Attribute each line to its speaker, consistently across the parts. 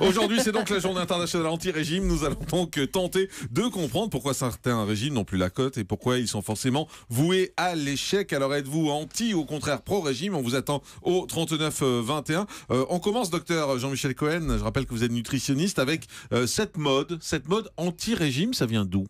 Speaker 1: Aujourd'hui, c'est donc la journée internationale anti-régime. Nous allons donc tenter de comprendre pourquoi certains régimes n'ont plus la cote et pourquoi ils sont forcément voués à l'échec. Alors êtes-vous anti ou au contraire pro-régime On vous attend au 39-21. Euh, on commence, docteur Jean-Michel Cohen. Je rappelle que vous êtes nutritionniste avec euh, cette mode, cette mode anti-régime. Ça vient d'où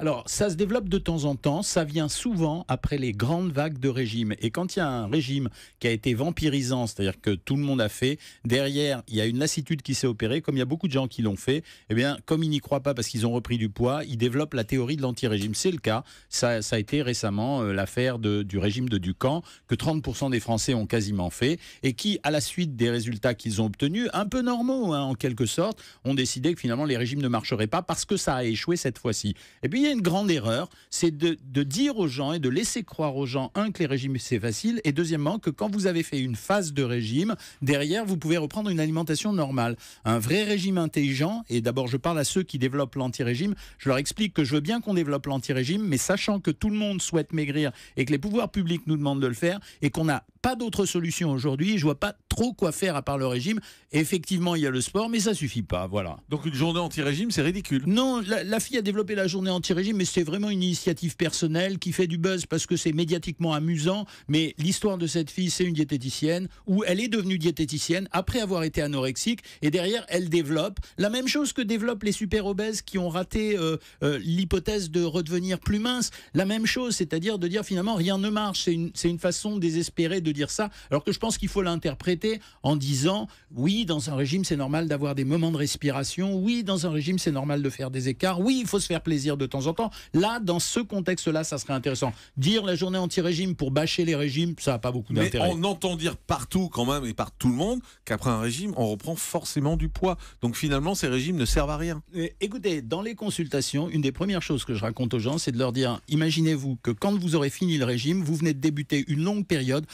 Speaker 1: alors, ça se
Speaker 2: développe de temps en temps, ça vient souvent après les grandes vagues de régime. Et quand il y a un régime qui a été vampirisant, c'est-à-dire que tout le monde a fait, derrière, il y a une lassitude qui s'est opérée, comme il y a beaucoup de gens qui l'ont fait, et eh bien, comme ils n'y croient pas parce qu'ils ont repris du poids, ils développent la théorie de l'anti-régime. C'est le cas, ça, a été récemment euh, l'affaire du régime de Ducamp, que 30% des Français ont quasiment fait, et qui, à la suite des résultats qu'ils ont obtenus, un peu normaux hein, en quelque sorte, ont décidé que finalement les régimes ne marcheraient pas parce que ça a échoué cette fois-ci. Et puis, une grande erreur, c'est de, de, dire aux gens et de laisser croire aux gens, un, que les régimes, c'est facile, et deuxièmement, que quand vous avez fait une phase de régime, derrière, vous pouvez reprendre une alimentation normale. Un vrai régime intelligent, et d'abord, je parle à ceux qui développent l'anti-régime, je leur explique que je veux bien qu'on développe l'anti-régime, mais sachant que tout le monde souhaite maigrir et que les pouvoirs publics nous demandent de le faire, et qu'on a pas d'autre solution aujourd'hui. Je vois pas trop quoi faire à part le régime. Effectivement, il y a le sport, mais ça suffit pas. Voilà. Donc une journée anti-régime, c'est ridicule. Non, la, fille a développé la journée anti-régime, mais c'est vraiment une initiative personnelle qui fait du buzz parce que c'est médiatiquement amusant. Mais l'histoire de cette fille, c'est une diététicienne où elle est devenue diététicienne après avoir été anorexique et derrière elle développe la même chose que développent les super obèses qui ont raté euh, euh, l'hypothèse de redevenir plus mince. La même chose, c'est-à-dire de dire finalement rien ne marche. C'est une, une façon désespérée de ça, alors que je pense qu'il faut l'interpréter en disant oui, dans un régime, c'est normal d'avoir des moments de respiration, oui, dans un régime, c'est normal de faire des écarts, oui, il faut se faire plaisir de temps en temps. Là, dans ce contexte-là, ça serait intéressant. Dire la journée anti-régime pour bâcher les régimes, ça n'a pas beaucoup d'intérêt. On
Speaker 1: entend dire partout, quand même, et par tout le monde, qu'après un régime, on reprend forcément du poids. Donc finalement, ces régimes ne servent à rien. écoutez, dans les consultations, une des premières choses que je raconte aux gens, c'est
Speaker 2: de leur dire imaginez-vous que quand vous aurez fini le régime, vous venez de débuter une longue période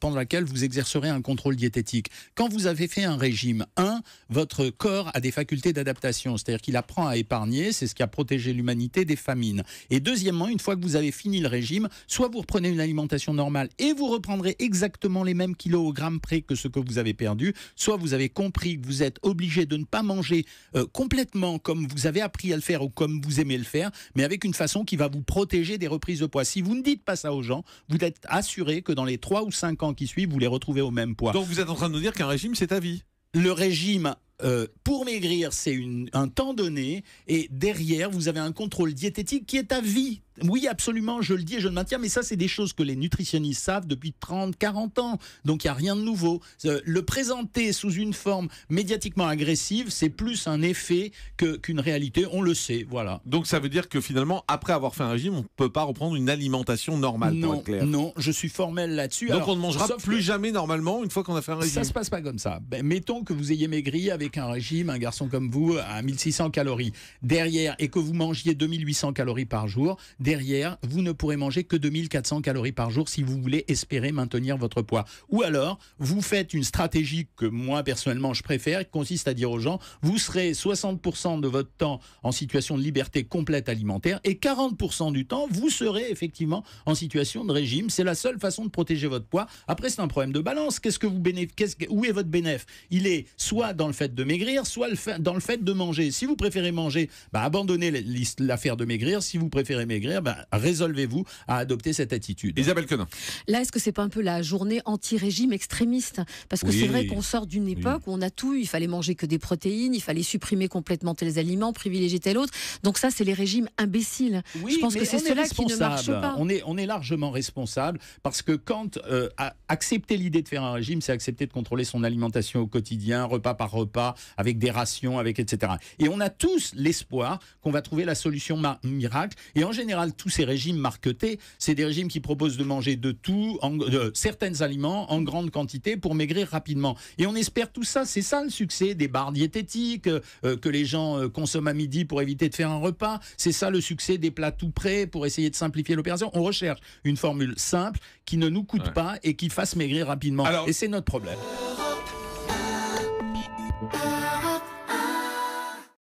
Speaker 2: pendant laquelle vous exercerez un contrôle diététique. Quand vous avez fait un régime, un, votre corps a des facultés d'adaptation, c'est-à-dire qu'il apprend à épargner, c'est ce qui a protégé l'humanité des famines. Et deuxièmement, une fois que vous avez fini le régime, soit vous reprenez une alimentation normale et vous reprendrez exactement les mêmes kilos au gramme près que ce que vous avez perdu, soit vous avez compris que vous êtes obligé de ne pas manger euh, complètement comme vous avez appris à le faire ou comme vous aimez le faire, mais avec une façon qui va vous protéger des reprises de poids. Si vous ne dites pas ça aux gens, vous êtes assuré que dans les 3 ou 5 ans qui suivent, vous les retrouvez au même poids. Donc vous
Speaker 1: êtes en train de nous dire qu'un régime, c'est à vie le régime euh, pour
Speaker 2: maigrir, c'est un temps donné, et derrière, vous avez un contrôle diététique qui est à vie. Oui, absolument, je le dis et je le maintiens, mais ça, c'est des choses que les nutritionnistes savent depuis 30, 40 ans, donc il n'y a rien de nouveau. Euh, le présenter sous une forme médiatiquement agressive, c'est plus un effet qu'une réalité, on le sait,
Speaker 1: voilà. Donc ça veut dire que finalement, après avoir fait un régime, on ne peut pas reprendre une alimentation normale, non, clair.
Speaker 2: Non, je suis formel là-dessus. Donc on ne mangera
Speaker 1: plus jamais normalement une fois qu'on a fait un régime. Ça se passe pas comme ça.
Speaker 2: Ben, mettons que vous ayez maigri avec qu'un un régime, un garçon comme vous, à 1600 calories, derrière, et que vous mangiez 2800 calories par jour, derrière, vous ne pourrez manger que 2400 calories par jour si vous voulez espérer maintenir votre poids. Ou alors, vous faites une stratégie que moi, personnellement, je préfère, qui consiste à dire aux gens, vous serez 60% de votre temps en situation de liberté complète alimentaire et 40% du temps, vous serez effectivement en situation de régime. C'est la seule façon de protéger votre poids. Après, c'est un problème de balance. Qu'est-ce que vous bénéf... Où est votre bénéfice Il est soit dans le fait de de maigrir, soit dans le fait de manger. Si vous préférez manger, bah, abandonnez l'affaire de maigrir. Si vous préférez maigrir, bah, résolvez-vous à adopter cette attitude. Isabelle Quenin. Là, est-ce que c'est pas un peu la journée anti-régime extrémiste Parce que c'est vrai qu'on sort d'une époque où on a tout Il fallait manger que des protéines, il fallait supprimer complètement tels aliments, privilégier tel autre. Donc ça, c'est les régimes imbéciles. Je pense que c'est cela qui ne marche pas. On est, on est largement responsable parce que quand euh, accepter l'idée de faire un régime, c'est accepter de contrôler son alimentation au quotidien, repas par repas, avec des rations, avec etc. Et on a tous l'espoir qu'on va trouver la solution miracle. Et en général, tous ces régimes marquetés, c'est des régimes qui proposent de manger de tout, en, de certains aliments en grande quantité pour maigrir rapidement. Et on espère tout ça, c'est ça le succès des barres diététiques euh, que les gens euh, consomment à midi pour éviter de faire un repas. C'est ça le succès des plats tout prêts pour essayer de simplifier l'opération. On recherche une formule simple qui ne nous coûte pas et qui fasse maigrir rapidement. et c'est notre problème.